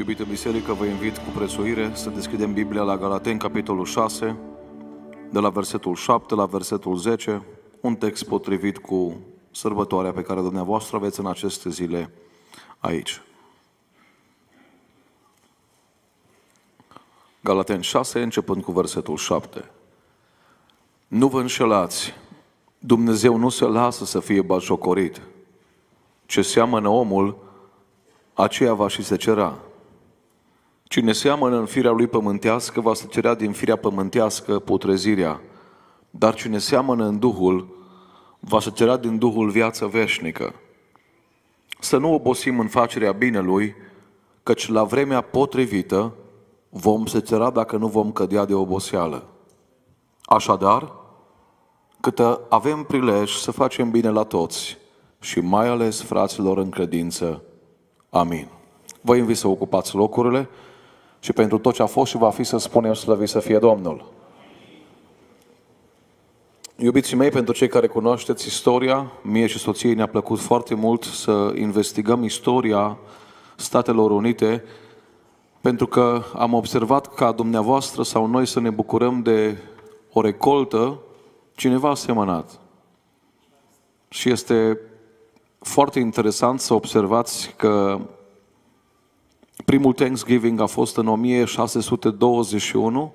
Iubită Biserică, vă invit cu prețuire să deschidem Biblia la Galaten, capitolul 6, de la versetul 7 la versetul 10, un text potrivit cu sărbătoarea pe care dumneavoastră aveți în aceste zile aici. Galaten 6, începând cu versetul 7. Nu vă înșelați, Dumnezeu nu se lasă să fie bajocorit. Ce seamănă omul, aceea va și se cera. Cine seamănă în firea lui pământească, va sucerea din firea pământească putrezirea. Dar cine seamănă în Duhul, va sucerea din Duhul viață veșnică. Să nu obosim în facerea binelui, căci la vremea potrivită vom secera dacă nu vom cădea de oboseală. Așadar, câtă avem prilej să facem bine la toți și mai ales fraților în credință. Amin. Vă invit să ocupați locurile și pentru tot ce a fost și va fi să spunem slăvi să fie Domnul. Iubiții mei, pentru cei care cunoașteți istoria, mie și soției ne-a plăcut foarte mult să investigăm istoria Statelor Unite, pentru că am observat ca dumneavoastră sau noi să ne bucurăm de o recoltă cineva a semănat. Și este foarte interesant să observați că Primul Thanksgiving a fost în 1621,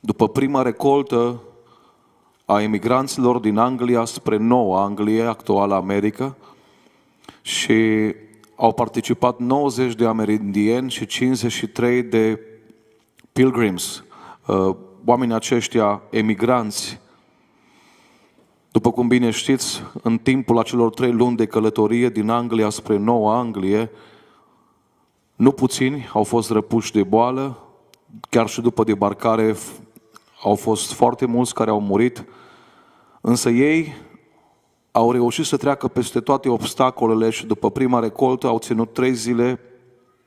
după prima recoltă a emigranților din Anglia spre noua Anglie, actuală America, și au participat 90 de amerindieni și 53 de pilgrims, uh, oamenii aceștia emigranți. După cum bine știți, în timpul acelor trei luni de călătorie din Anglia spre Noua Anglie, nu puțini au fost răpuși de boală, chiar și după debarcare au fost foarte mulți care au murit, însă ei au reușit să treacă peste toate obstacolele și după prima recoltă au ținut trei zile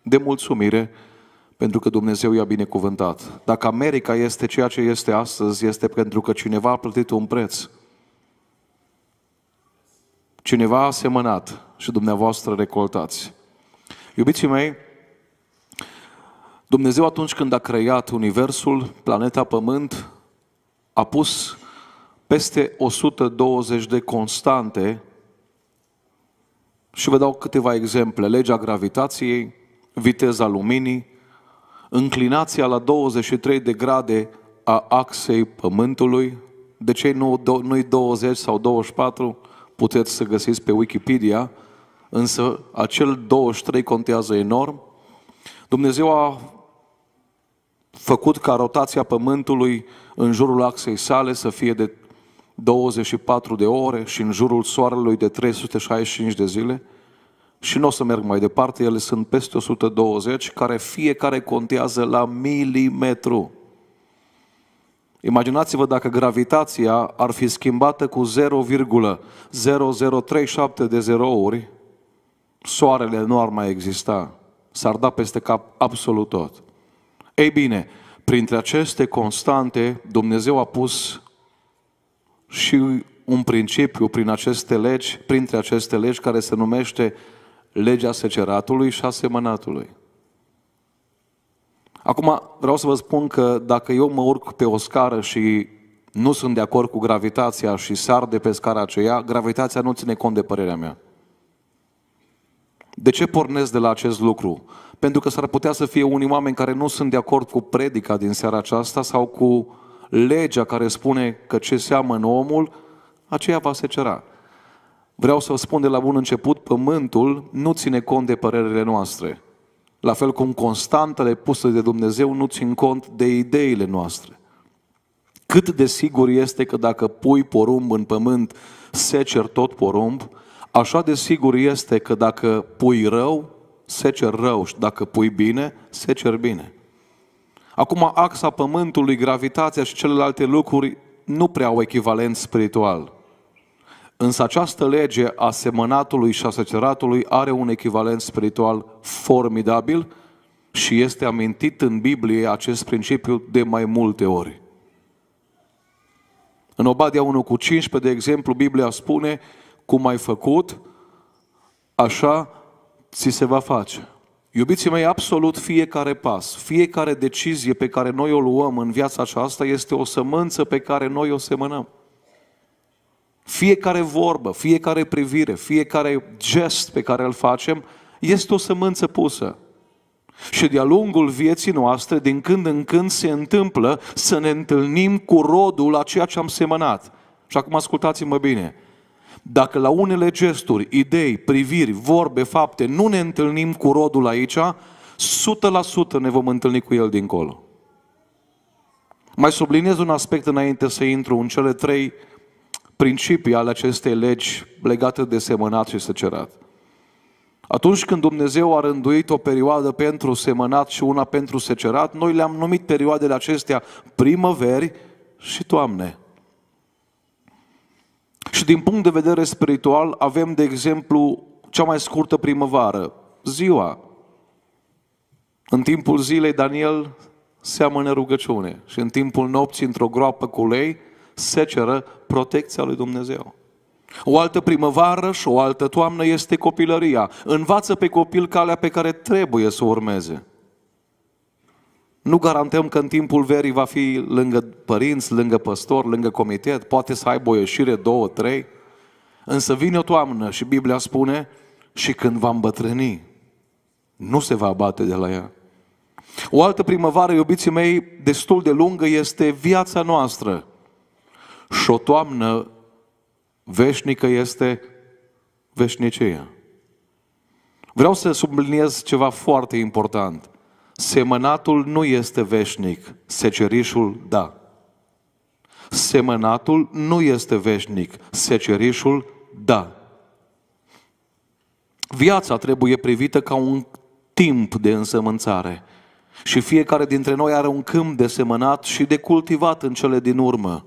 de mulțumire pentru că Dumnezeu i-a binecuvântat. Dacă America este ceea ce este astăzi, este pentru că cineva a plătit un preț. Cineva a semănat și dumneavoastră recoltați. Iubiții mei, Dumnezeu atunci când a creat Universul, planeta Pământ, a pus peste 120 de constante și vă dau câteva exemple. Legea gravitației, viteza luminii, înclinația la 23 de grade a axei Pământului. De ce nu 20 sau 24? Puteți să găsiți pe Wikipedia, însă acel 23 contează enorm. Dumnezeu a făcut ca rotația Pământului în jurul axei sale să fie de 24 de ore și în jurul Soarelui de 365 de zile. Și nu o să merg mai departe, ele sunt peste 120, care fiecare contează la milimetru. Imaginați-vă dacă gravitația ar fi schimbată cu 0,0037 de zerouri, soarele nu ar mai exista. S-ar da peste cap absolut tot. Ei bine, printre aceste constante, Dumnezeu a pus și un principiu prin aceste legi, printre aceste legi care se numește legea seceratului și a semănatului. Acum vreau să vă spun că dacă eu mă urc pe o scară și nu sunt de acord cu gravitația și sar de pe scara aceea, gravitația nu ține cont de părerea mea. De ce pornesc de la acest lucru? Pentru că s-ar putea să fie unii oameni care nu sunt de acord cu predica din seara aceasta sau cu legea care spune că ce seamănă omul, aceea va cera. Vreau să vă spun de la bun început, pământul nu ține cont de părerile noastre. La fel cum constantele puse de Dumnezeu nu țin cont de ideile noastre. Cât de sigur este că dacă pui porumb în pământ, secer tot porumb, așa de sigur este că dacă pui rău, secer rău și dacă pui bine, secer bine. Acum, axa pământului, gravitația și celelalte lucruri nu prea au echivalent spiritual. Însă această lege a semănatului și a seceratului are un echivalent spiritual formidabil și este amintit în Biblie acest principiu de mai multe ori. În Obadia 1 cu 15, de exemplu, Biblia spune cum ai făcut, așa ți se va face. Iubiții mei, absolut fiecare pas, fiecare decizie pe care noi o luăm în viața aceasta este o sămânță pe care noi o semănăm. Fiecare vorbă, fiecare privire, fiecare gest pe care îl facem este o sămânță pusă. Și de-a lungul vieții noastre, din când în când se întâmplă să ne întâlnim cu rodul a ceea ce am semănat. Și acum ascultați-mă bine. Dacă la unele gesturi, idei, priviri, vorbe, fapte nu ne întâlnim cu rodul aici, 100% ne vom întâlni cu el dincolo. Mai subliniez un aspect înainte să intru în cele trei principii ale acestei legi legate de semănat și secerat. Atunci când Dumnezeu a rânduit o perioadă pentru semănat și una pentru secerat, noi le-am numit perioadele acestea primăveri și toamne. Și din punct de vedere spiritual avem, de exemplu, cea mai scurtă primăvară, ziua. În timpul zilei Daniel seamănă rugăciune și în timpul nopții, într-o groapă cu lei, se protecția lui Dumnezeu. O altă primăvară și o altă toamnă este copilăria. Învață pe copil calea pe care trebuie să o urmeze. Nu garantăm că în timpul verii va fi lângă părinți, lângă păstor, lângă comitet, poate să aibă o ieșire, două, trei. Însă vine o toamnă și Biblia spune și când va îmbătrâni, nu se va abate de la ea. O altă primăvară, iubiții mei, destul de lungă este viața noastră. Și o toamnă veșnică este veșnicia. Vreau să subliniez ceva foarte important. Semănatul nu este veșnic, secerișul da. Semănatul nu este veșnic, secerișul da. Viața trebuie privită ca un timp de însămânțare. Și fiecare dintre noi are un câmp de semănat și de cultivat în cele din urmă.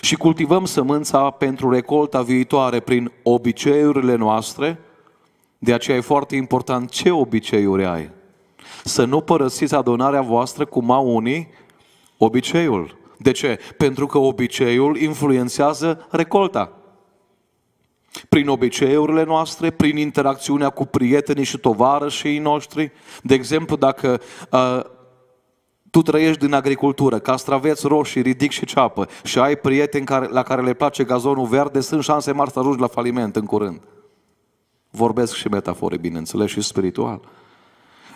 Și cultivăm sămânța pentru recolta viitoare prin obiceiurile noastre. De aceea e foarte important ce obiceiuri ai. Să nu părăsiți adunarea voastră cum au unii obiceiul. De ce? Pentru că obiceiul influențează recolta. Prin obiceiurile noastre, prin interacțiunea cu prietenii și tovarășii noștri. De exemplu, dacă uh, tu trăiești din agricultură, castraveți roșii, ridic și ceapă și ai prieteni care, la care le place gazonul verde, sunt șanse mari să ajungi la faliment în curând. Vorbesc și metafore, bineînțeles, și spiritual.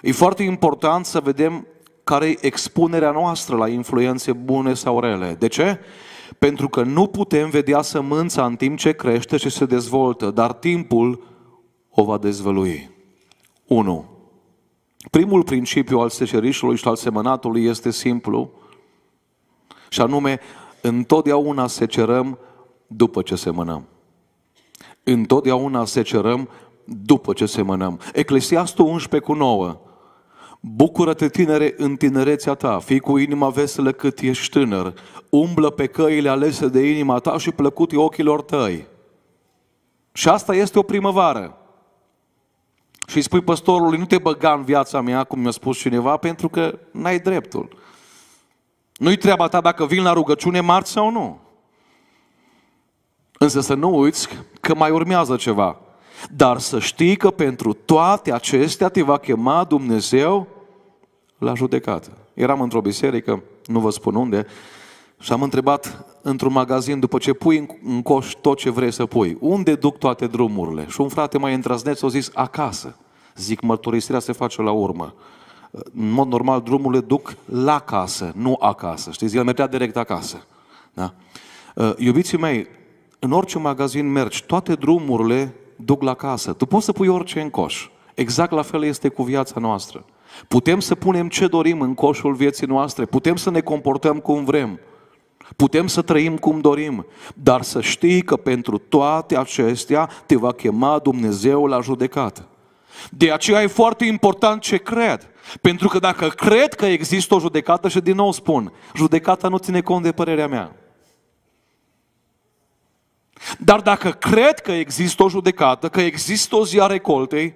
E foarte important să vedem care e expunerea noastră la influențe bune sau rele. De ce? Pentru că nu putem vedea sămânța în timp ce crește și se dezvoltă, dar timpul o va dezvălui. 1. Primul principiu al secerișului și al semănatului este simplu, și anume, întotdeauna secerăm după ce semănăm. Întotdeauna secerăm după ce semănăm. Eclesiastul 11 cu 9 Bucură-te, tinere, în tinerețea ta, fii cu inima veselă cât ești tânăr, umblă pe căile alese de inima ta și plăcute ochilor tăi. Și asta este o primăvară. Și îi spui păstorului, nu te băga în viața mea, cum mi-a spus cineva, pentru că n-ai dreptul. Nu-i treaba ta dacă vin la rugăciune marți sau nu. Însă să nu uiți că mai urmează ceva. Dar să știi că pentru toate acestea te va chema Dumnezeu la judecată. Eram într-o biserică, nu vă spun unde, și am întrebat într-un magazin, după ce pui în coș tot ce vrei să pui, unde duc toate drumurile? Și un frate mai întrăzneț a zis, acasă. Zic, mărturisirea se face la urmă. În mod normal, drumurile duc la casă, nu acasă. Știți, el mergea direct acasă. Da? Uh, iubiții mei, în orice magazin mergi, toate drumurile duc la casă. Tu poți să pui orice în coș. Exact la fel este cu viața noastră. Putem să punem ce dorim în coșul vieții noastre, putem să ne comportăm cum vrem, putem să trăim cum dorim, dar să știi că pentru toate acestea te va chema Dumnezeu la judecată. De aceea e foarte important ce cred. Pentru că dacă cred că există o judecată, și din nou spun, judecata nu ține cont de părerea mea. Dar dacă cred că există o judecată, că există o zi a recoltei,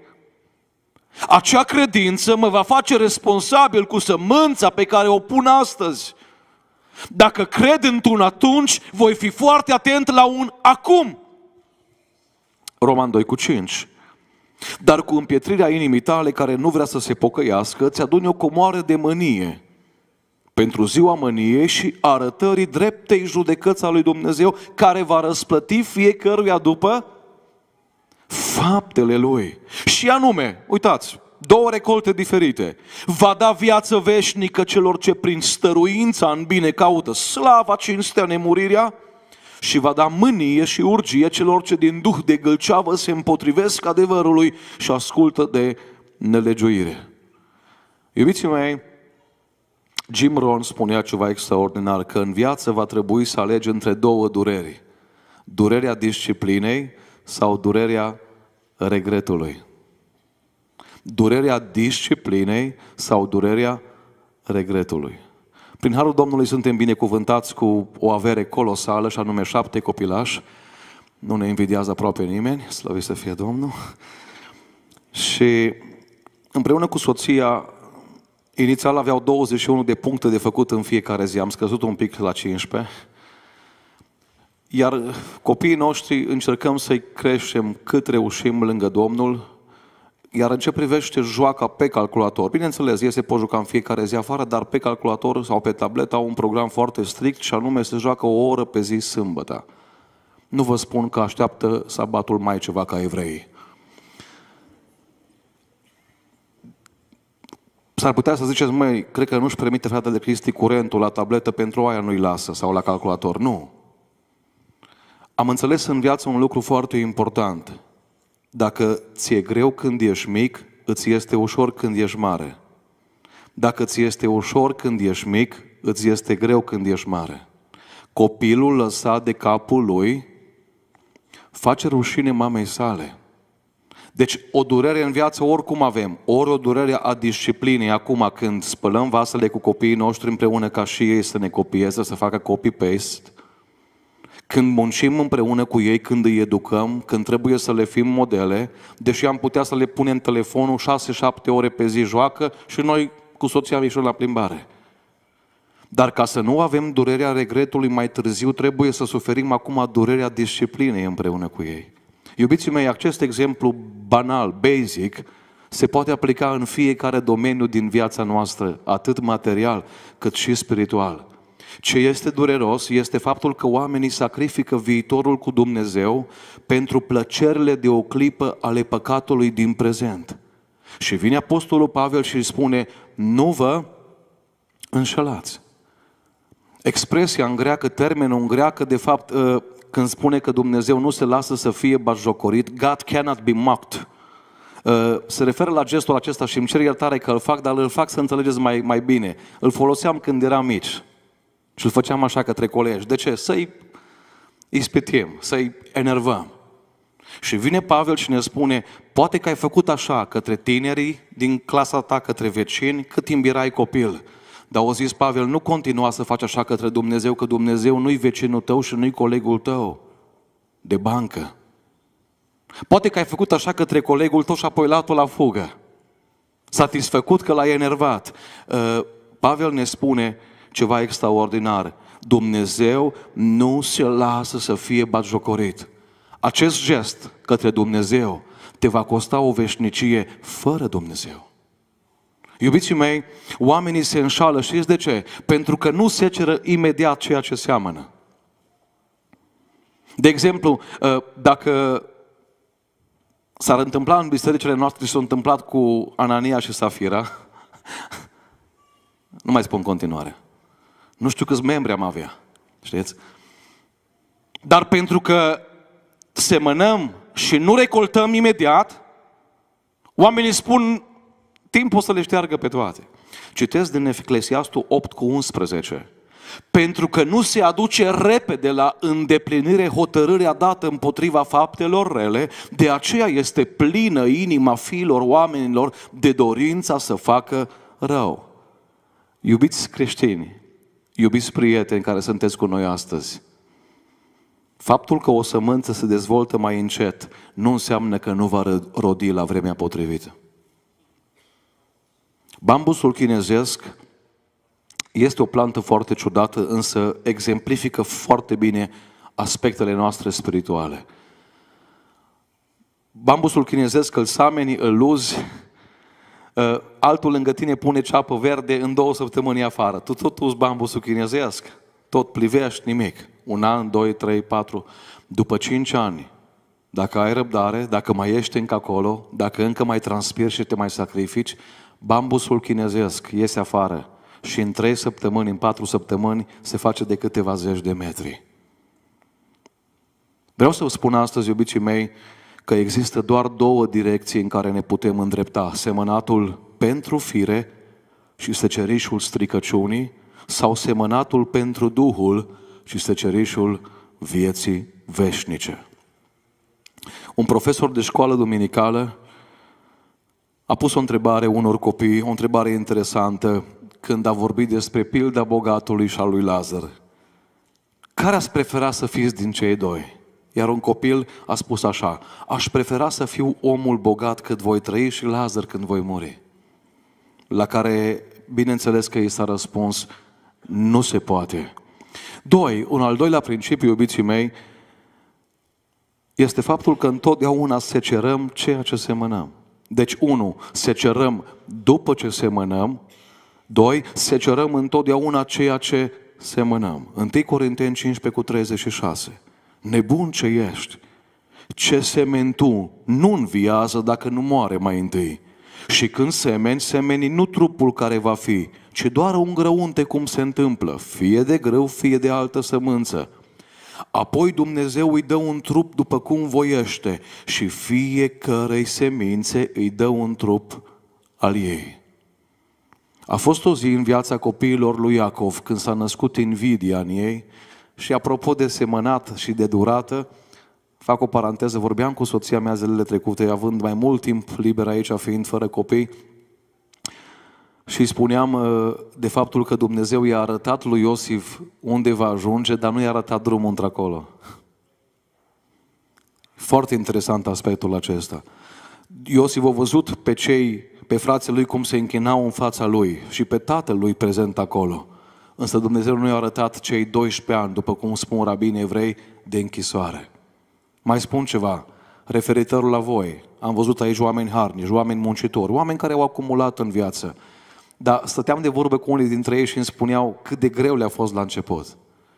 acea credință mă va face responsabil cu sămânța pe care o pun astăzi. Dacă cred într-un atunci, voi fi foarte atent la un acum. Roman 2 cu 5. Dar cu împietrirea inimii tale care nu vrea să se pocăiască, ți aduni o comoară de mânie pentru ziua mâniei și arătării dreptei judecăți a lui Dumnezeu, care va răsplăti fiecăruia după faptele lui. Și anume, uitați, două recolte diferite. Va da viață veșnică celor ce prin stăruința în bine caută slava, cinstea, nemurirea și va da mânie și urgie celor ce din duh de gâlceavă se împotrivesc adevărului și ascultă de nelegiuire. Iubiții mei, Jim Rohn spunea ceva extraordinar, că în viață va trebui să alegi între două dureri. Durerea disciplinei sau durerea regretului. Durerea disciplinei sau durerea regretului. Prin harul Domnului suntem binecuvântați cu o avere colosală, și anume șapte copilași. Nu ne invidiază aproape nimeni, slăvit să fie Domnul. Și împreună cu soția, inițial aveau 21 de puncte de făcut în fiecare zi. Am scăzut un pic la 15 iar copiii noștri încercăm să-i creștem cât reușim lângă Domnul, iar în ce privește joaca pe calculator, bineînțeles, se pot juca în fiecare zi afară, dar pe calculator sau pe tabletă au un program foarte strict și anume se joacă o oră pe zi sâmbătă. Nu vă spun că așteaptă sabatul mai ceva ca evrei. S-ar putea să ziceți, măi, cred că nu-și permite fratele Cristi curentul la tabletă, pentru aia nu-i lasă, sau la calculator. Nu. Am înțeles în viață un lucru foarte important. Dacă ți-e greu când ești mic, îți este ușor când ești mare. Dacă ți este ușor când ești mic, îți este greu când ești mare. Copilul lăsat de capul lui face rușine mamei sale. Deci o durere în viață oricum avem, ori o durere a disciplinei acum când spălăm vasele cu copiii noștri împreună ca și ei să ne copieze, să facă copy-paste, când muncim împreună cu ei, când îi educăm, când trebuie să le fim modele, deși am putea să le punem telefonul 6-7 ore pe zi joacă și noi cu soția ieșim la plimbare. Dar ca să nu avem durerea regretului mai târziu, trebuie să suferim acum durerea disciplinei împreună cu ei. Iubiții mei, acest exemplu banal, basic, se poate aplica în fiecare domeniu din viața noastră, atât material cât și spiritual. Ce este dureros este faptul că oamenii sacrifică viitorul cu Dumnezeu pentru plăcerile de o clipă ale păcatului din prezent. Și vine Apostolul Pavel și îi spune, nu vă înșelați. Expresia în greacă, termenul în greacă, de fapt, ă, când spune că Dumnezeu nu se lasă să fie bajocorit, God cannot be mocked. Ă, se referă la gestul acesta și îmi cer iertare că îl fac, dar îl fac să înțelegeți mai, mai bine. Îl foloseam când eram mici. Și îl făceam așa către colegi. De ce? Să-i ispitim, să-i enervăm. Și vine Pavel și ne spune, poate că ai făcut așa către tinerii din clasa ta, către vecini, cât timp erai copil. Dar au zis Pavel, nu continua să faci așa către Dumnezeu, că Dumnezeu nu-i vecinul tău și nu-i colegul tău de bancă. Poate că ai făcut așa către colegul tău și apoi luat-o la fugă. Satisfăcut că l-ai enervat. Uh, Pavel ne spune, ceva extraordinar. Dumnezeu nu se lasă să fie batjocorit. Acest gest către Dumnezeu te va costa o veșnicie fără Dumnezeu. Iubiții mei, oamenii se înșală, știți de ce? Pentru că nu se ceră imediat ceea ce seamănă. De exemplu, ă, dacă s-ar întâmpla în bisericile noastre și s-a întâmplat cu Anania și Safira, nu mai spun continuare. Nu știu câți membri am avea, știți? Dar pentru că semănăm și nu recoltăm imediat, oamenii spun, timpul să le șteargă pe toate. Citesc din Eclesiastul 8 cu 11. Pentru că nu se aduce repede la îndeplinire hotărârea dată împotriva faptelor rele, de aceea este plină inima fiilor oamenilor de dorința să facă rău. Iubiți creștini, iubiți prieteni care sunteți cu noi astăzi, faptul că o sămânță se dezvoltă mai încet nu înseamnă că nu va rodi la vremea potrivită. Bambusul chinezesc este o plantă foarte ciudată, însă exemplifică foarte bine aspectele noastre spirituale. Bambusul chinezesc îl sameni, îl luzi, Ă, altul lângă tine pune ceapă verde în două săptămâni afară. Tu tot uzi bambusul chinezesc, tot plivești nimic. Un an, doi, trei, patru. După cinci ani, dacă ai răbdare, dacă mai ești încă acolo, dacă încă mai transpiri și te mai sacrifici, bambusul chinezesc iese afară și în trei săptămâni, în patru săptămâni, se face de câteva zeci de metri. Vreau să vă spun astăzi, iubiții mei, că există doar două direcții în care ne putem îndrepta, semănatul pentru fire și secerișul stricăciunii sau semănatul pentru Duhul și secerișul vieții veșnice. Un profesor de școală duminicală a pus o întrebare unor copii, o întrebare interesantă, când a vorbit despre pilda bogatului și a lui Lazar. Care ați prefera să fiți din cei doi? Iar un copil a spus așa, aș prefera să fiu omul bogat cât voi trăi și Lazar când voi muri. La care, bineînțeles că i s-a răspuns, nu se poate. Doi, un al doilea principiu, iubiții mei, este faptul că întotdeauna secerăm ceea ce semănăm. Deci, unu, secerăm după ce semănăm. Doi, secerăm întotdeauna ceea ce semănăm. 1 Corinteni 15 cu 36 nebun ce ești, ce semeni tu nu înviază dacă nu moare mai întâi. Și când semeni, semeni nu trupul care va fi, ci doar un grăunte cum se întâmplă, fie de greu, fie de altă sămânță. Apoi Dumnezeu îi dă un trup după cum voiește și fiecarei semințe îi dă un trup al ei. A fost o zi în viața copiilor lui Iacov când s-a născut invidia în ei și apropo de semănat și de durată, fac o paranteză, vorbeam cu soția mea zilele trecute, având mai mult timp liber aici, fiind fără copii, și spuneam uh, de faptul că Dumnezeu i-a arătat lui Iosif unde va ajunge, dar nu i-a arătat drumul într-acolo. Foarte interesant aspectul acesta. Iosif a văzut pe cei, pe frații lui cum se închinau în fața lui și pe tatăl lui prezent acolo. Însă Dumnezeu nu i-a arătat cei 12 ani, după cum spun rabinii evrei, de închisoare. Mai spun ceva, referitor la voi. Am văzut aici oameni harnici, oameni muncitori, oameni care au acumulat în viață. Dar stăteam de vorbă cu unii dintre ei și îmi spuneau cât de greu le-a fost la început.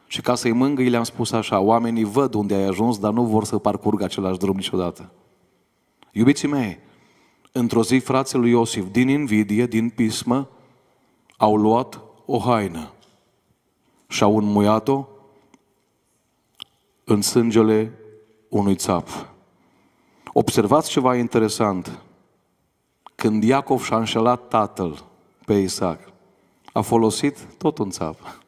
Și ca să-i mângâi le-am spus așa, oamenii văd unde ai ajuns, dar nu vor să parcurgă același drum niciodată. Iubiții mei, într-o zi frații lui Iosif, din invidie, din pismă, au luat o haină și-au înmuiat-o în sângele unui țap. Observați ceva interesant. Când Iacov și-a înșelat tatăl pe Isaac, a folosit tot un țap.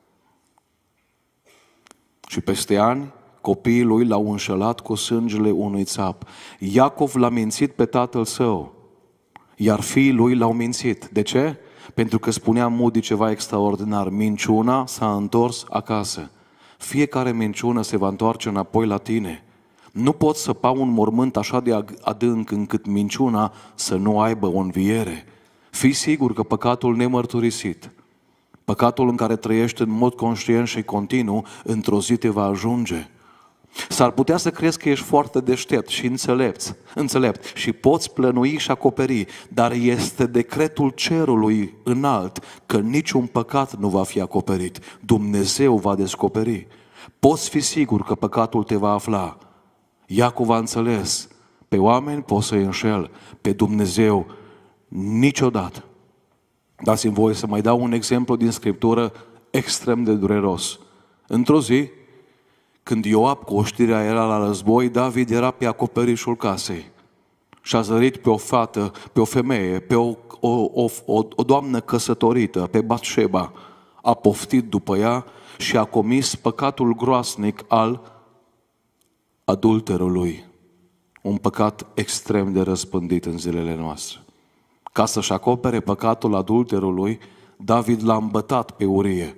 Și peste ani, copiii lui l-au înșelat cu sângele unui țap. Iacov l-a mințit pe tatăl său, iar fiii lui l-au mințit. De ce? pentru că spunea Moody ceva extraordinar. Minciuna s-a întors acasă. Fiecare minciună se va întoarce înapoi la tine. Nu poți săpa un mormânt așa de adânc încât minciuna să nu aibă o înviere. Fii sigur că păcatul nemărturisit, păcatul în care trăiești în mod conștient și continuu, într-o zi te va ajunge. S-ar putea să crezi că ești foarte deștept și înțelept, înțelept și poți plănui și acoperi, dar este decretul cerului înalt că niciun păcat nu va fi acoperit. Dumnezeu va descoperi. Poți fi sigur că păcatul te va afla. Iacov a înțeles. Pe oameni poți să-i înșel, pe Dumnezeu niciodată. Dați-mi voie să mai dau un exemplu din Scriptură extrem de dureros. Într-o zi, când Ioab cu oștirea era la război, David era pe acoperișul casei și a zărit pe o fată, pe o femeie, pe o, o, o, o, o doamnă căsătorită, pe Batșeba. A poftit după ea și a comis păcatul groasnic al adulterului. Un păcat extrem de răspândit în zilele noastre. Ca să-și acopere păcatul adulterului, David l-a îmbătat pe Urie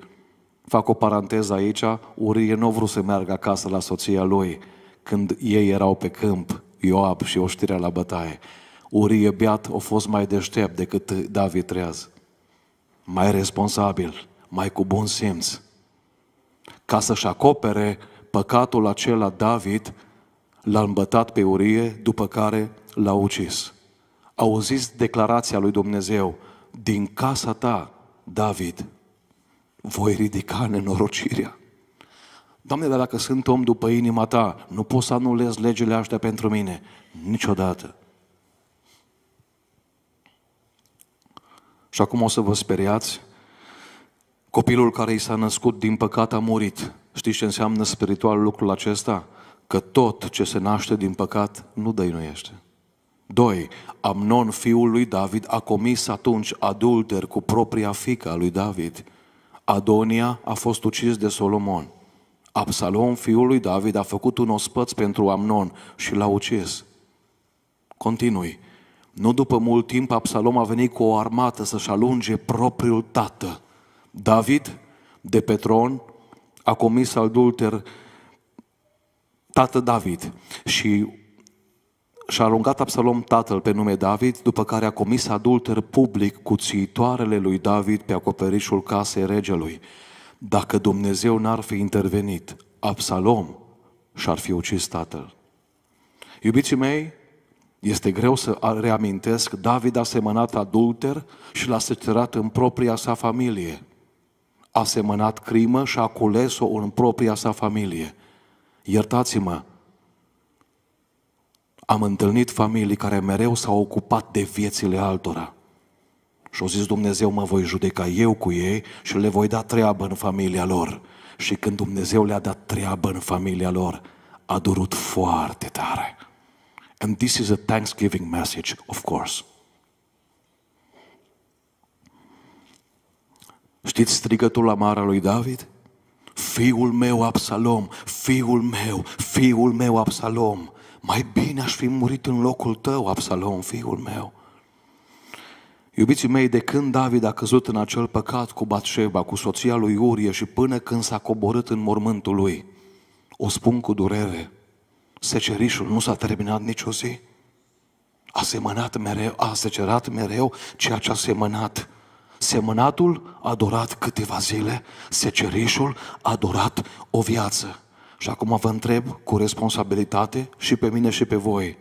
fac o paranteză aici, Urie nu a vrut să meargă acasă la soția lui când ei erau pe câmp, Ioab și oștirea la bătaie. Urie beat a fost mai deștept decât David Treaz. Mai responsabil, mai cu bun simț. Ca să-și acopere păcatul acela, David l-a îmbătat pe Urie, după care l-a ucis. Auziți declarația lui Dumnezeu, din casa ta, David, voi ridica nenorocirea. Doamne, dar dacă sunt om după inima ta, nu poți să anulezi legile astea pentru mine. Niciodată. Și acum o să vă speriați. Copilul care i s-a născut din păcat a murit. Știți ce înseamnă spiritual lucrul acesta? Că tot ce se naște din păcat nu dăinuiește. Doi, Amnon, fiul lui David, a comis atunci adulter cu propria fică a lui David. Adonia a fost ucis de Solomon. Absalom, fiul lui David, a făcut un ospăț pentru Amnon și l-a ucis. Continui. Nu după mult timp Absalom a venit cu o armată să-și alunge propriul tată. David, de pe tron, a comis adulter tată David și și-a rugat Absalom tatăl pe nume David, după care a comis adulter public cu țiitoarele lui David pe acoperișul casei regelui. Dacă Dumnezeu n-ar fi intervenit, Absalom și-ar fi ucis tatăl. Iubiții mei, este greu să reamintesc, David a semănat adulter și l-a secerat în propria sa familie. A semănat crimă și a cules-o în propria sa familie. Iertați-mă, am întâlnit familii care mereu s-au ocupat de viețile altora. Și au zis, Dumnezeu, mă voi judeca eu cu ei și le voi da treabă în familia lor. Și când Dumnezeu le-a dat treabă în familia lor, a durut foarte tare. And this is a Thanksgiving message, of course. Știți strigătul la marea lui David? Fiul meu Absalom, fiul meu, fiul meu Absalom. Mai bine aș fi murit în locul tău, Absalom, fiul meu. Iubiții mei, de când David a căzut în acel păcat cu Batșeba, cu soția lui Urie și până când s-a coborât în mormântul lui, o spun cu durere, secerișul nu s-a terminat nicio zi. A semănat mereu, a secerat mereu ceea ce a semănat. Semănatul a durat câteva zile, secerișul a durat o viață. Și acum vă întreb cu responsabilitate și pe mine și pe voi.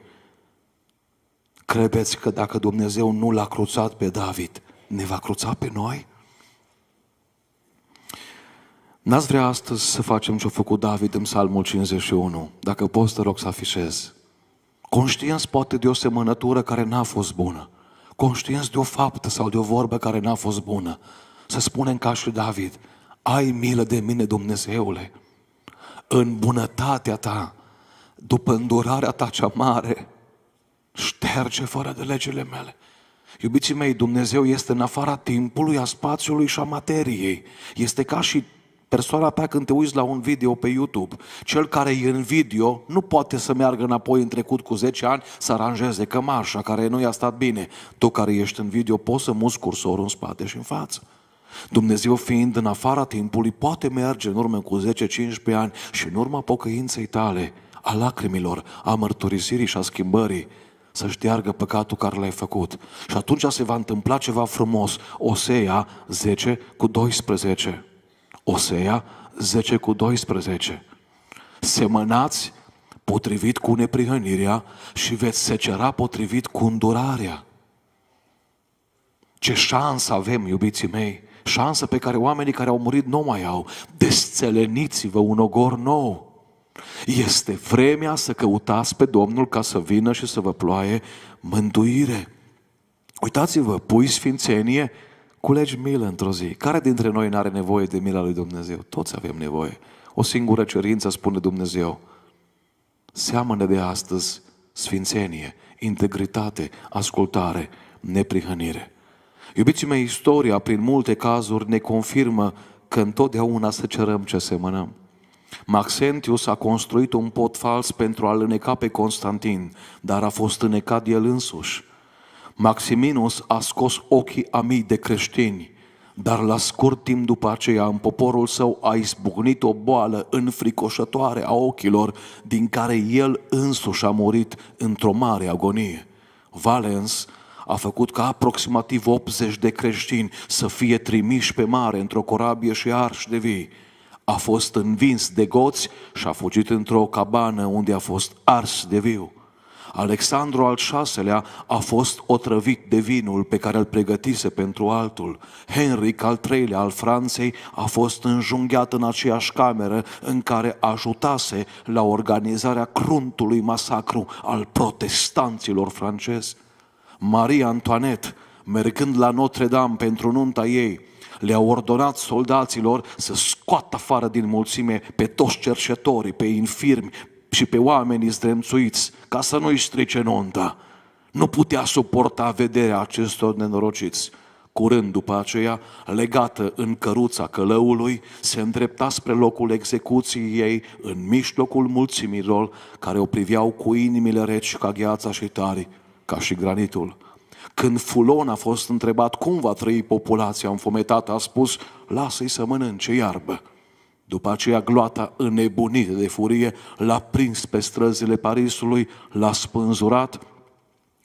Credeți că dacă Dumnezeu nu l-a cruțat pe David, ne va cruța pe noi? N-ați vrea astăzi să facem ce-a făcut David în Psalmul 51, dacă poți, te rog să afișez. Conștienți poate de o semănătură care n-a fost bună, conștienți de o faptă sau de o vorbă care n-a fost bună. Să spunem ca și David, ai milă de mine, Dumnezeule, în bunătatea ta, după îndurarea ta cea mare, șterge fără de legile mele. Iubiții mei, Dumnezeu este în afara timpului, a spațiului și a materiei. Este ca și persoana ta când te uiți la un video pe YouTube. Cel care e în video nu poate să meargă înapoi în trecut cu 10 ani să aranjeze cămașa care nu i-a stat bine. Tu care ești în video poți să muți cursorul în spate și în față. Dumnezeu fiind în afara timpului, poate merge în urmă cu 10-15 ani și în urma pocăinței tale, a lacrimilor, a mărturisirii și a schimbării, să șteargă păcatul care l-ai făcut. Și atunci se va întâmpla ceva frumos. Osea 10 cu 12. Osea 10 cu 12. Semănați potrivit cu neprihănirea și veți secera potrivit cu îndurarea. Ce șansă avem, iubiții mei, șansă pe care oamenii care au murit nu mai au. Desțeleniți-vă un ogor nou. Este vremea să căutați pe Domnul ca să vină și să vă ploaie mântuire. Uitați-vă, pui sfințenie, culegi milă într-o zi. Care dintre noi nu are nevoie de mila lui Dumnezeu? Toți avem nevoie. O singură cerință spune Dumnezeu. Seamănă de astăzi sfințenie, integritate, ascultare, neprihănire. Iubiții mei, istoria prin multe cazuri ne confirmă că întotdeauna să cerăm ce semănăm. Maxentius a construit un pot fals pentru a-l îneca pe Constantin, dar a fost înecat el însuși. Maximinus a scos ochii a mii de creștini, dar la scurt timp după aceea în poporul său a izbucnit o boală înfricoșătoare a ochilor, din care el însuși a murit într-o mare agonie. Valens a făcut ca aproximativ 80 de creștini să fie trimiși pe mare într-o corabie și arși de vii. A fost învins de goți și a fugit într-o cabană unde a fost ars de viu. Alexandru al VI-lea a fost otrăvit de vinul pe care îl pregătise pentru altul. Henric al III-lea al Franței a fost înjunghiat în aceeași cameră în care ajutase la organizarea cruntului masacru al protestanților francezi. Maria Antoinette, mergând la Notre-Dame pentru nunta ei, le-a ordonat soldaților să scoată afară din mulțime pe toți cercetorii, pe infirmi și pe oamenii zdrențuiți, ca să nu-i strice nunta. Nu putea suporta vederea acestor nenorociți. Curând după aceea, legată în căruța călăului, se îndrepta spre locul execuției ei, în mijlocul mulțimilor care o priveau cu inimile reci ca gheața și tari ca și granitul. Când Fulon a fost întrebat cum va trăi populația înfometată, a spus, lasă-i să mănânce iarbă. După aceea, gloata, înnebunită de furie, l-a prins pe străzile Parisului, l-a spânzurat,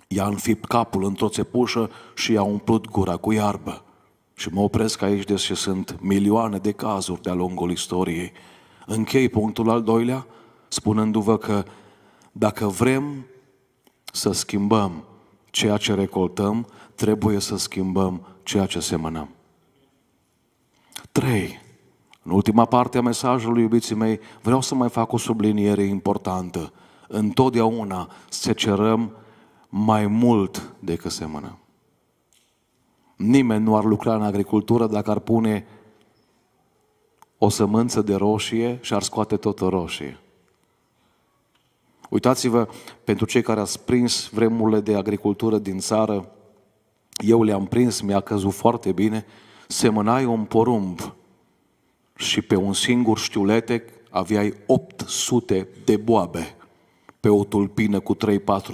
i-a înfipt capul într-o țepușă și i-a umplut gura cu iarbă. Și mă opresc aici, deși sunt milioane de cazuri de-a lungul istoriei. Închei punctul al doilea, spunându-vă că dacă vrem să schimbăm ceea ce recoltăm, trebuie să schimbăm ceea ce semănăm. 3. În ultima parte a mesajului, iubiții mei, vreau să mai fac o subliniere importantă. Întotdeauna se cerăm mai mult decât semănăm. Nimeni nu ar lucra în agricultură dacă ar pune o sămânță de roșie și ar scoate tot o roșie. Uitați-vă, pentru cei care ați prins vremurile de agricultură din țară, eu le-am prins, mi-a căzut foarte bine, semănai un porumb și pe un singur știuletec aveai 800 de boabe. Pe o tulpină cu 3-4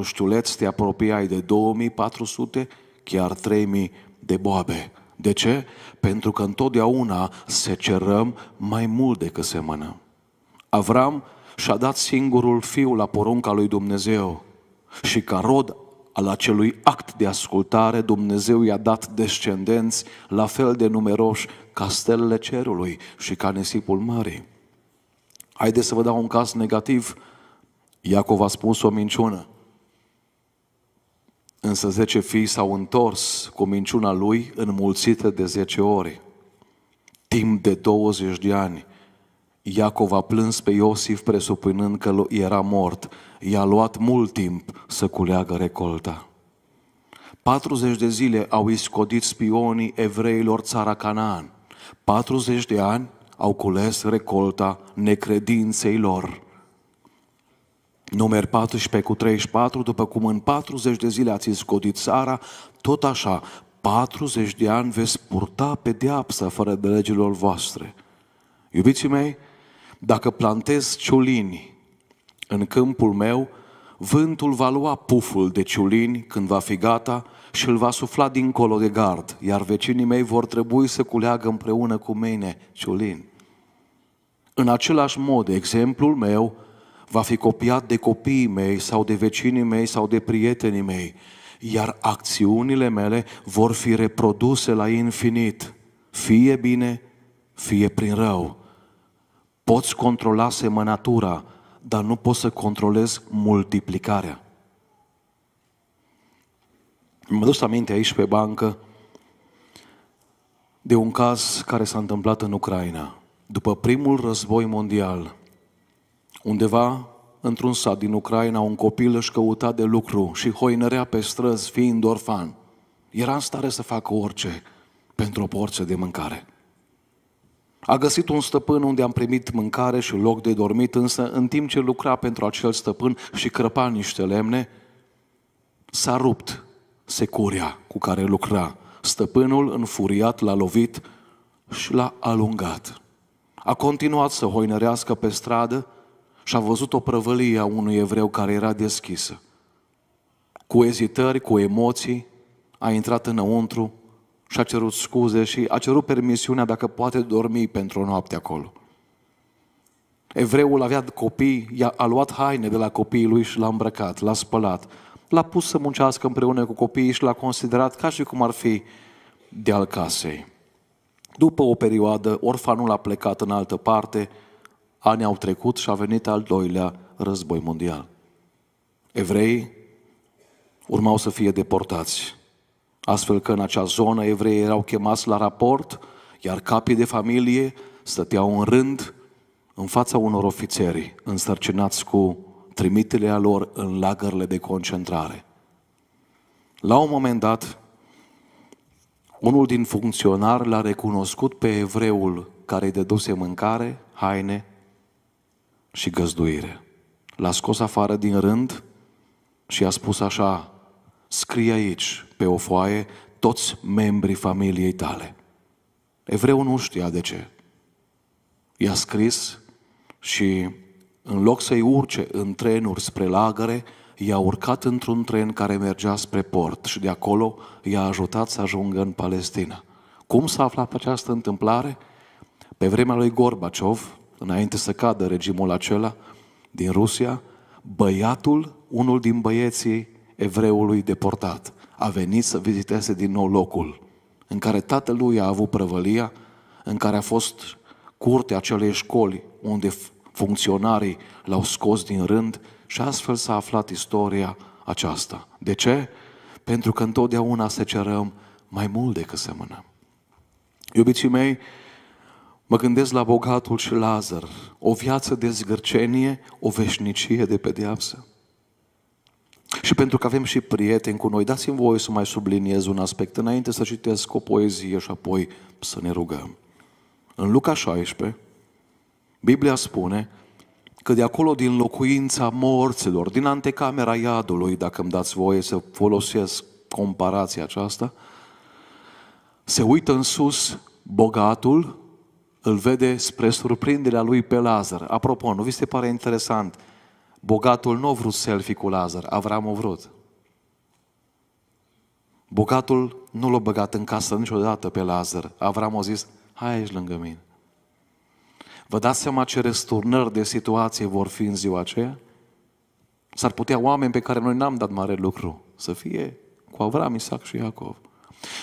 știuleți te apropiai de 2400, chiar 3000 de boabe. De ce? Pentru că întotdeauna se cerăm mai mult decât semănăm. Avram și-a dat singurul fiu la porunca lui Dumnezeu și ca rod al acelui act de ascultare, Dumnezeu i-a dat descendenți la fel de numeroși ca stelele cerului și ca nisipul mării. Haideți să vă dau un caz negativ. Iacov a spus o minciună. Însă zece fii s-au întors cu minciuna lui înmulțită de zece ori. Timp de 20 de ani Iacov a plâns pe Iosif presupunând că era mort. I-a luat mult timp să culeagă recolta. 40 de zile au iscodit spionii evreilor țara Canaan. 40 de ani au cules recolta necredinței lor. Numer 14 cu 34, după cum în 40 de zile ați iscodit țara, tot așa, 40 de ani veți purta pedeapsa fără de legilor voastre. Iubiții mei, dacă plantez ciulini în câmpul meu, vântul va lua puful de ciulini când va fi gata și îl va sufla dincolo de gard, iar vecinii mei vor trebui să culeagă împreună cu mine ciulini. În același mod, exemplul meu va fi copiat de copiii mei sau de vecinii mei sau de prietenii mei, iar acțiunile mele vor fi reproduse la infinit, fie bine, fie prin rău Poți controla semănatura, dar nu poți să controlezi multiplicarea. Mă duc aminte aici pe bancă de un caz care s-a întâmplat în Ucraina. După primul război mondial, undeva într-un sat din Ucraina, un copil își căuta de lucru și hoinărea pe străzi fiind orfan. Era în stare să facă orice pentru o porție de mâncare. A găsit un stăpân unde am primit mâncare și loc de dormit, însă în timp ce lucra pentru acel stăpân și crăpa niște lemne, s-a rupt securia cu care lucra. Stăpânul, înfuriat, l-a lovit și l-a alungat. A continuat să hoinărească pe stradă și a văzut o prăvălie a unui evreu care era deschisă. Cu ezitări, cu emoții, a intrat înăuntru și a cerut scuze și a cerut permisiunea dacă poate dormi pentru o noapte acolo. Evreul avea copii, i-a luat haine de la copiii lui și l-a îmbrăcat, l-a spălat, l-a pus să muncească împreună cu copiii și l-a considerat ca și cum ar fi de al casei. După o perioadă, orfanul a plecat în altă parte, ani au trecut și a venit al doilea război mondial. Evrei urmau să fie deportați astfel că în acea zonă evreii erau chemați la raport, iar capii de familie stăteau în rând în fața unor ofițeri însărcinați cu trimiterea lor în lagările de concentrare. La un moment dat, unul din funcționari l-a recunoscut pe evreul care îi dăduse mâncare, haine și găzduire. L-a scos afară din rând și a spus așa, scrie aici, pe o foaie, toți membrii familiei tale. Evreul nu știa de ce. I-a scris și în loc să-i urce în trenuri spre lagăre, i-a urcat într-un tren care mergea spre port și de acolo i-a ajutat să ajungă în Palestina. Cum s-a aflat această întâmplare? Pe vremea lui Gorbaciov, înainte să cadă regimul acela din Rusia, băiatul, unul din băieții evreului deportat. A venit să viziteze din nou locul în care tatălui a avut prăvălia, în care a fost curtea acelei școli unde funcționarii l-au scos din rând și astfel s-a aflat istoria aceasta. De ce? Pentru că întotdeauna se cerăm mai mult decât semănăm. Iubiții mei, mă gândesc la bogatul și Lazar, o viață de zgârcenie, o veșnicie de pedeapsă și pentru că avem și prieteni cu noi. Dați-mi voie să mai subliniez un aspect înainte să citesc o poezie și apoi să ne rugăm. În Luca 16, Biblia spune că de acolo, din locuința morților, din antecamera iadului, dacă îmi dați voie să folosesc comparația aceasta, se uită în sus bogatul, îl vede spre surprinderea lui pe Lazar. Apropo, nu vi se pare interesant? Bogatul nu a vrut selfie cu Lazar, Avram a vrut. Bogatul nu l-a băgat în casă niciodată pe Lazar. Avram a zis, hai aici lângă mine. Vă dați seama ce resturnări de situație vor fi în ziua aceea? S-ar putea oameni pe care noi n-am dat mare lucru să fie cu Avram, Isaac și Iacov.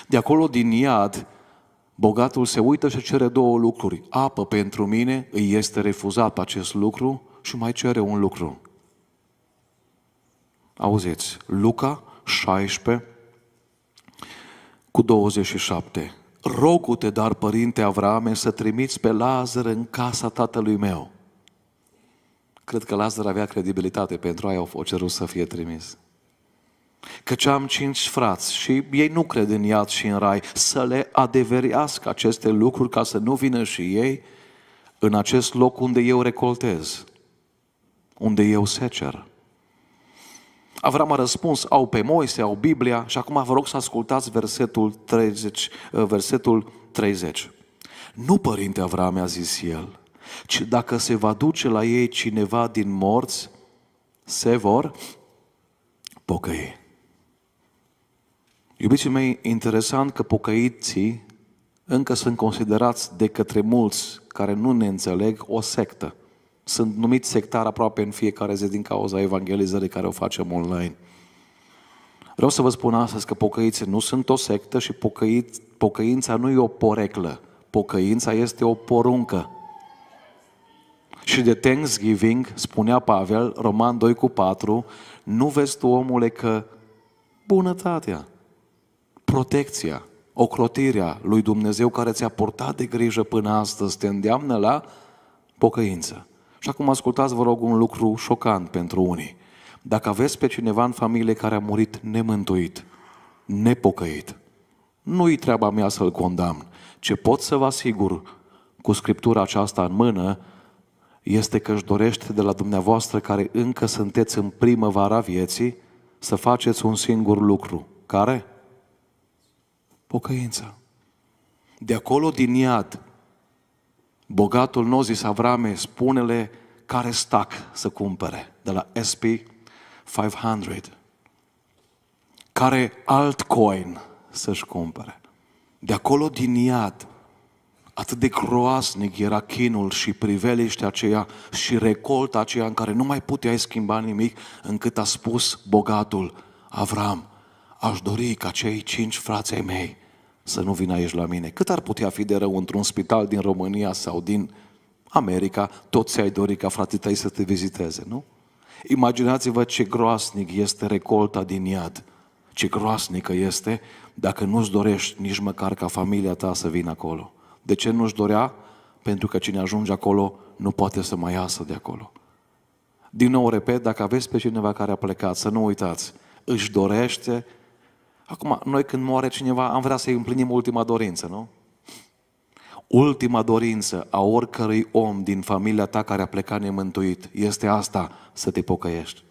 De acolo din iad, bogatul se uită și cere două lucruri. Apă pentru mine, îi este refuzat acest lucru și mai cere un lucru. Auziți, Luca 16 cu 27. Rogu-te, dar, părinte Avrame, să trimiți pe Lazar în casa tatălui meu. Cred că Lazar avea credibilitate, pentru aia o cerut să fie trimis. Căci am cinci frați și ei nu cred în iad și în rai, să le adeverească aceste lucruri ca să nu vină și ei în acest loc unde eu recoltez, unde eu secer. Avram a răspuns, au pe Moise, au Biblia și acum vă rog să ascultați versetul 30. Uh, versetul 30. Nu, părinte Avram, a zis el, ci dacă se va duce la ei cineva din morți, se vor pocăi. Iubiții mei, interesant că pocăiții încă sunt considerați de către mulți care nu ne înțeleg o sectă sunt numit sectar aproape în fiecare zi din cauza evangelizării care o facem online. Vreau să vă spun astăzi că pocăiții nu sunt o sectă și pocăiți, pocăința nu e o poreclă. Pocăința este o poruncă. Și de Thanksgiving, spunea Pavel, Roman 2 cu 4, nu vezi tu, omule, că bunătatea, protecția, ocrotirea lui Dumnezeu care ți-a portat de grijă până astăzi te îndeamnă la pocăință. Și acum ascultați, vă rog, un lucru șocant pentru unii. Dacă aveți pe cineva în familie care a murit nemântuit, nepocăit, nu-i treaba mea să-l condamn. Ce pot să vă asigur cu scriptura aceasta în mână este că își dorește de la dumneavoastră care încă sunteți în primăvara vieții să faceți un singur lucru. Care? Pocăința. De acolo din iad, bogatul Nozis Avrame spune-le care stac să cumpere de la SP 500, care altcoin să-și cumpere. De acolo din iad, atât de groasnic era chinul și priveliștea aceea și recolta aceea în care nu mai puteai schimba nimic, încât a spus bogatul Avram, aș dori ca cei cinci frații mei să nu vină aici la mine. Cât ar putea fi de rău într-un spital din România sau din America, tot ți-ai dorit ca frații tăi să te viziteze, nu? Imaginați-vă ce groasnic este recolta din iad, ce groasnică este dacă nu-ți dorești nici măcar ca familia ta să vină acolo. De ce nu-și dorea? Pentru că cine ajunge acolo nu poate să mai iasă de acolo. Din nou, repet, dacă aveți pe cineva care a plecat, să nu uitați, își dorește. Acum, noi când moare cineva, am vrea să-i împlinim ultima dorință, nu? Ultima dorință a oricărui om din familia ta care a plecat nemântuit este asta, să te pocăiești.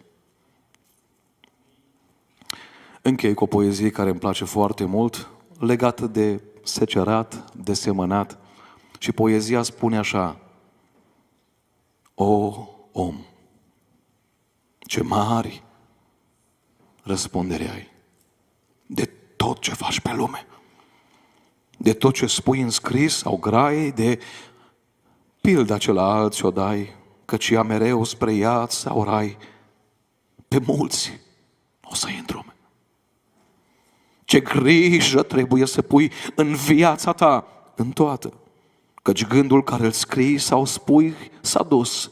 Închei cu o poezie care îmi place foarte mult, legată de secerat, de semănat. Și poezia spune așa, O om, ce mari răspundere ai de tot ce faci pe lume de tot ce spui în scris sau grai, de pilda ce la alții o dai, căci ea mereu spre ea sau rai, pe mulți o să intru. Ce grijă trebuie să pui în viața ta, în toată, căci gândul care îl scrii sau spui s-a dus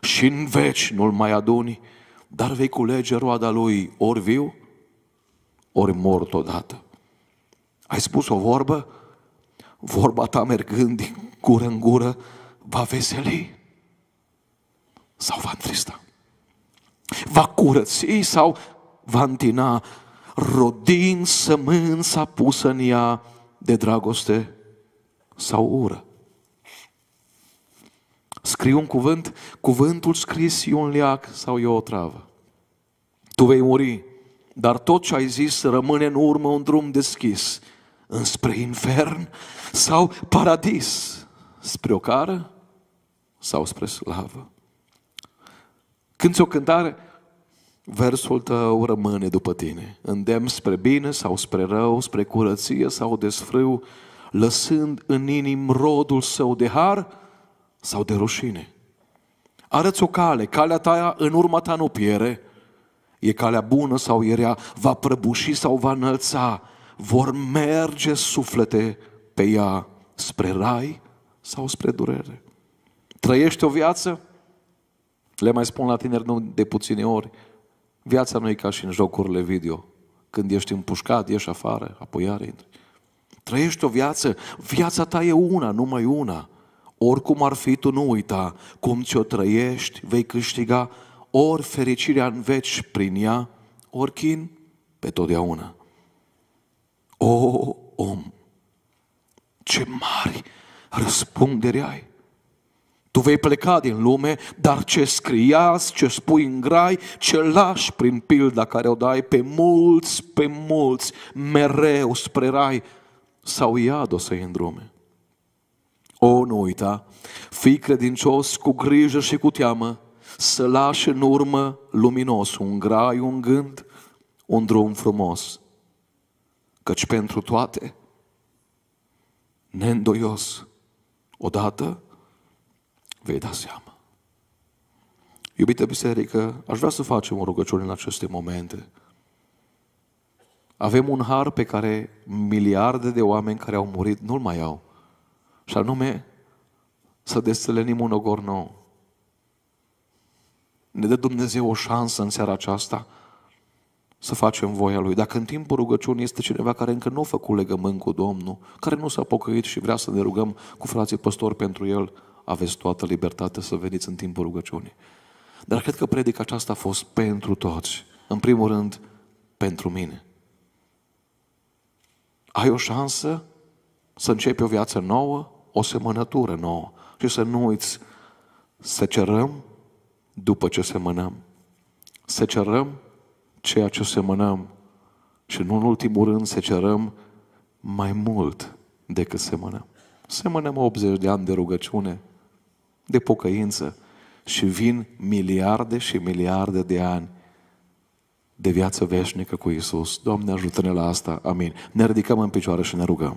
și în veci nu-l mai aduni, dar vei culege roada lui ori viu, ori mort odată. Ai spus o vorbă? Vorba ta mergând din gură în gură va veseli sau va întrista? Va curăți sau va întina rodin sămânța pusă în ea de dragoste sau ură? Scriu un cuvânt, cuvântul scris e un leac sau e o travă. Tu vei muri, dar tot ce ai zis rămâne în urmă un drum deschis înspre infern sau paradis, spre o cară sau spre slavă. Când o cântare, versul tău rămâne după tine, îndemn spre bine sau spre rău, spre curăție sau desfrâu, lăsând în inim rodul său de har sau de rușine. Arăți o cale, calea ta în urma ta nu piere, e calea bună sau ierea, va prăbuși sau va înălța, vor merge suflete pe ea spre rai sau spre durere. Trăiește o viață? Le mai spun la tineri nu de puține ori, viața nu e ca și în jocurile video. Când ești împușcat, ieși afară, apoi iar intri. Trăiești o viață, viața ta e una, numai una. Oricum ar fi, tu nu uita cum ți-o trăiești, vei câștiga ori fericirea în veci prin ea, ori chin pe totdeauna. O om, ce mari răspundere ai! Tu vei pleca din lume, dar ce scriați, ce spui în grai, ce lași prin pilda care o dai pe mulți, pe mulți, mereu spre rai, sau iad o să-i îndrume. O, nu uita, fii credincios cu grijă și cu teamă, să lași în urmă luminos un grai, un gând, un drum frumos căci pentru toate, neîndoios, odată vei da seama. Iubită biserică, aș vrea să facem o rugăciune în aceste momente. Avem un har pe care miliarde de oameni care au murit nu-l mai au. Și anume, să destelenim un ogor nou. Ne dă Dumnezeu o șansă în seara aceasta – să facem voia Lui. Dacă în timpul rugăciunii este cineva care încă nu a făcut legământ cu Domnul, care nu s-a pocăit și vrea să ne rugăm cu frații păstori pentru el, aveți toată libertatea să veniți în timpul rugăciunii. Dar cred că predica aceasta a fost pentru toți. În primul rând, pentru mine. Ai o șansă să începi o viață nouă, o semănătură nouă și să nu uiți să cerăm după ce semănăm. Să cerăm ceea ce semănăm și nu în ultimul rând se cerăm mai mult decât semănăm. Semănăm 80 de ani de rugăciune, de pocăință și vin miliarde și miliarde de ani de viață veșnică cu Isus. Doamne, ajută-ne la asta. Amin. Ne ridicăm în picioare și ne rugăm.